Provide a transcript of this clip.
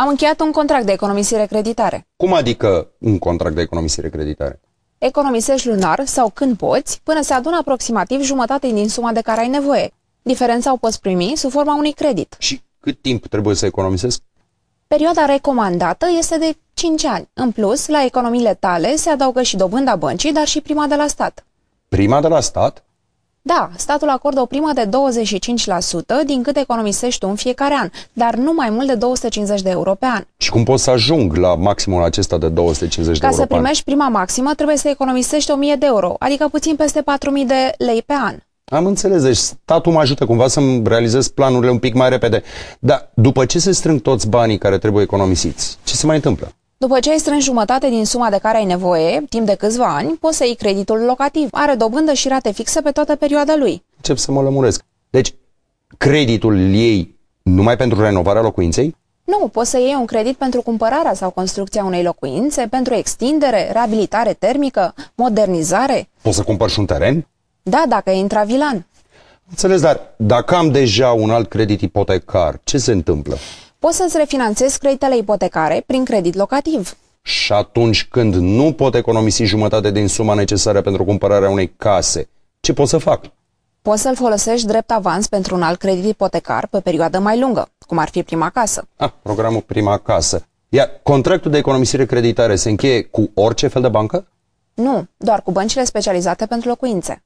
Am încheiat un contract de economisire creditare. Cum adică un contract de economisire creditare? Economisești lunar sau când poți, până se adună aproximativ jumătate din suma de care ai nevoie. Diferența o poți primi sub forma unui credit. Și cât timp trebuie să economisesc? Perioada recomandată este de 5 ani. În plus, la economiile tale se adaugă și dobânda băncii, dar și prima de la stat. Prima de la stat? Da, statul acordă o primă de 25% din cât economisești tu în fiecare an, dar nu mai mult de 250 de euro pe an. Și cum poți să ajung la maximul acesta de 250 Ca de euro Ca să primești an? prima maximă, trebuie să economisești 1000 de euro, adică puțin peste 4000 de lei pe an. Am înțeles, deci statul mă ajută cumva să-mi realizez planurile un pic mai repede. Dar după ce se strâng toți banii care trebuie economisiți, ce se mai întâmplă? După ce ai strâns jumătate din suma de care ai nevoie, timp de câțiva ani, poți să iei creditul locativ. Are dobândă și rate fixe pe toată perioada lui. Încep să mă lămuresc. Deci, creditul ei numai pentru renovarea locuinței? Nu, poți să iei un credit pentru cumpărarea sau construcția unei locuințe, pentru extindere, reabilitare termică, modernizare. Poți să cumpăr și un teren? Da, dacă e intravilan. Înțeles, dar dacă am deja un alt credit ipotecar, ce se întâmplă? poți să-ți refinanțezi creditele ipotecare prin credit locativ. Și atunci când nu pot economisi jumătate din suma necesară pentru cumpărarea unei case, ce pot să fac? Poți să-l folosești drept avans pentru un alt credit ipotecar pe perioadă mai lungă, cum ar fi prima casă. Ah, programul prima casă. Iar contractul de economisire creditare se încheie cu orice fel de bancă? Nu, doar cu băncile specializate pentru locuințe.